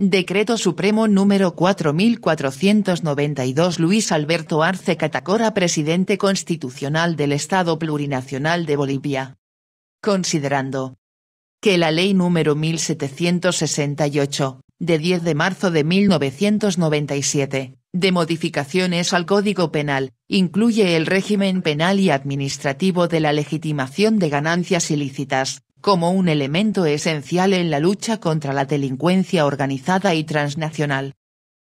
Decreto Supremo número 4492 Luis Alberto Arce Catacora Presidente Constitucional del Estado Plurinacional de Bolivia. Considerando que la Ley número 1768, de 10 de marzo de 1997, de modificaciones al Código Penal, incluye el régimen penal y administrativo de la legitimación de ganancias ilícitas, como un elemento esencial en la lucha contra la delincuencia organizada y transnacional.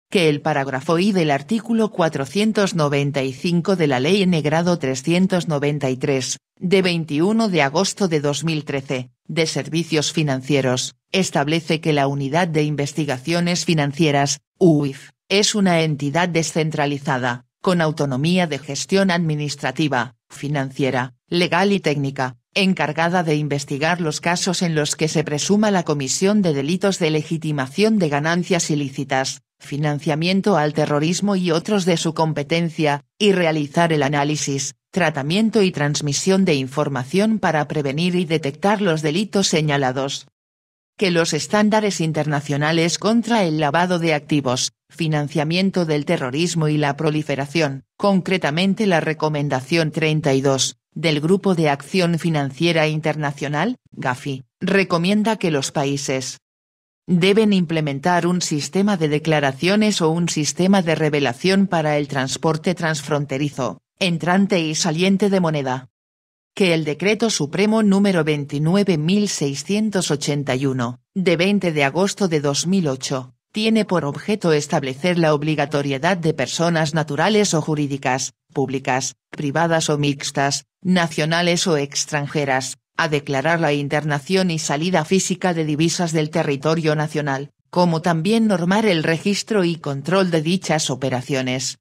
Que el parágrafo I del artículo 495 de la Ley negrado 393, de 21 de agosto de 2013, de Servicios Financieros, establece que la Unidad de Investigaciones Financieras, UIF, es una entidad descentralizada, con autonomía de gestión administrativa, financiera, legal y técnica, encargada de investigar los casos en los que se presuma la comisión de delitos de legitimación de ganancias ilícitas, financiamiento al terrorismo y otros de su competencia, y realizar el análisis, tratamiento y transmisión de información para prevenir y detectar los delitos señalados. Que los estándares internacionales contra el lavado de activos, financiamiento del terrorismo y la proliferación, concretamente la Recomendación 32, del Grupo de Acción Financiera Internacional, GAFI, recomienda que los países deben implementar un sistema de declaraciones o un sistema de revelación para el transporte transfronterizo, entrante y saliente de moneda. Que el Decreto Supremo número 29.681, de 20 de agosto de 2008, tiene por objeto establecer la obligatoriedad de personas naturales o jurídicas, públicas, privadas o mixtas, nacionales o extranjeras, a declarar la internación y salida física de divisas del territorio nacional, como también normar el registro y control de dichas operaciones.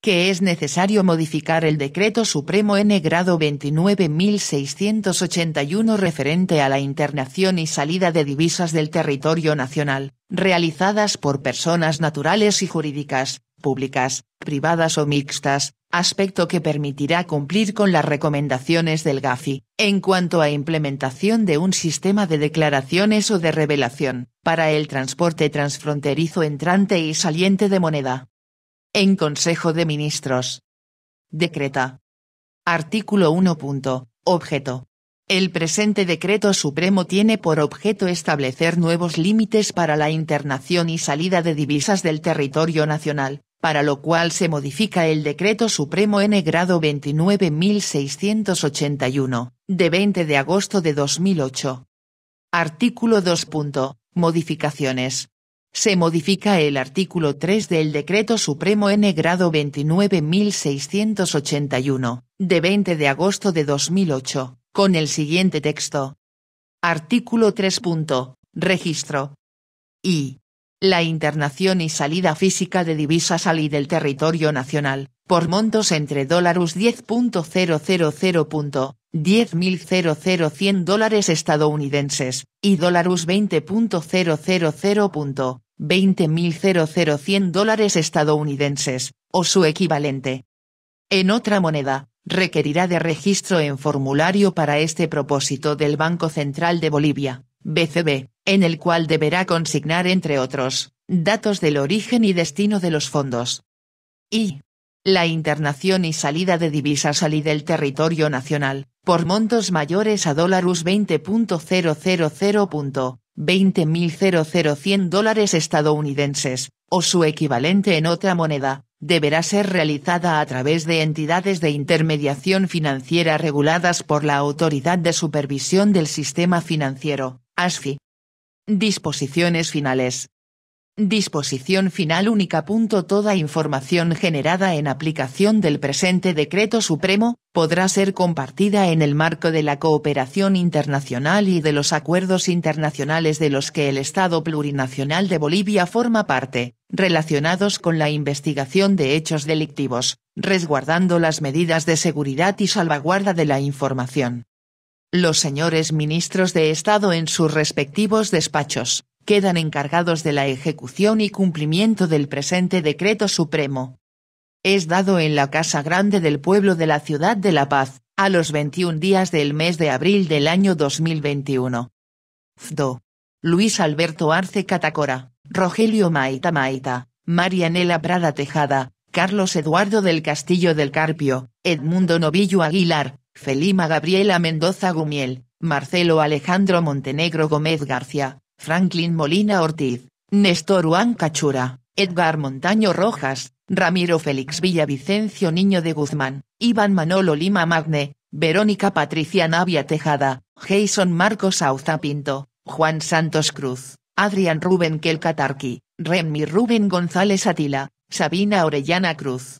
Que es necesario modificar el Decreto Supremo N grado 29681 referente a la internación y salida de divisas del territorio nacional, realizadas por personas naturales y jurídicas, públicas, privadas o mixtas, aspecto que permitirá cumplir con las recomendaciones del GAFI, en cuanto a implementación de un sistema de declaraciones o de revelación, para el transporte transfronterizo entrante y saliente de moneda. En Consejo de Ministros. Decreta. Artículo 1. Objeto. El presente decreto supremo tiene por objeto establecer nuevos límites para la internación y salida de divisas del territorio nacional, para lo cual se modifica el Decreto Supremo N grado 29681, de 20 de agosto de 2008. Artículo 2. Modificaciones. Se modifica el artículo 3 del Decreto Supremo N grado 29681, de 20 de agosto de 2008, con el siguiente texto. Artículo 3. Registro. y la internación y salida física de divisas al y del territorio nacional, por montos entre dólares dólares estadounidenses, y dólares dólares estadounidenses, o su equivalente. En otra moneda, requerirá de registro en formulario para este propósito del Banco Central de Bolivia, BCB en el cual deberá consignar, entre otros, datos del origen y destino de los fondos. Y. La internación y salida de divisas al y del territorio nacional, por montos mayores a dólares 20.000.20.000 dólares estadounidenses, o su equivalente en otra moneda, deberá ser realizada a través de entidades de intermediación financiera reguladas por la Autoridad de Supervisión del Sistema Financiero, ASFI, Disposiciones finales. Disposición final única. Toda información generada en aplicación del presente decreto supremo, podrá ser compartida en el marco de la cooperación internacional y de los acuerdos internacionales de los que el Estado Plurinacional de Bolivia forma parte, relacionados con la investigación de hechos delictivos, resguardando las medidas de seguridad y salvaguarda de la información. Los señores ministros de Estado en sus respectivos despachos quedan encargados de la ejecución y cumplimiento del presente decreto supremo. Es dado en la Casa Grande del Pueblo de la Ciudad de La Paz, a los 21 días del mes de abril del año 2021. FDO. Luis Alberto Arce Catacora, Rogelio Maita Maita, Marianela Prada Tejada, Carlos Eduardo del Castillo del Carpio, Edmundo Novillo Aguilar, Felima Gabriela Mendoza Gumiel, Marcelo Alejandro Montenegro Gómez García, Franklin Molina Ortiz, Néstor Juan Cachura, Edgar Montaño Rojas, Ramiro Félix Villavicencio Niño de Guzmán, Iván Manolo Lima Magne, Verónica Patricia Navia Tejada, Jason Marcos Auza Pinto, Juan Santos Cruz, Adrián Rubén Kelcatarqui, Remy Rubén González Atila, Sabina Orellana Cruz,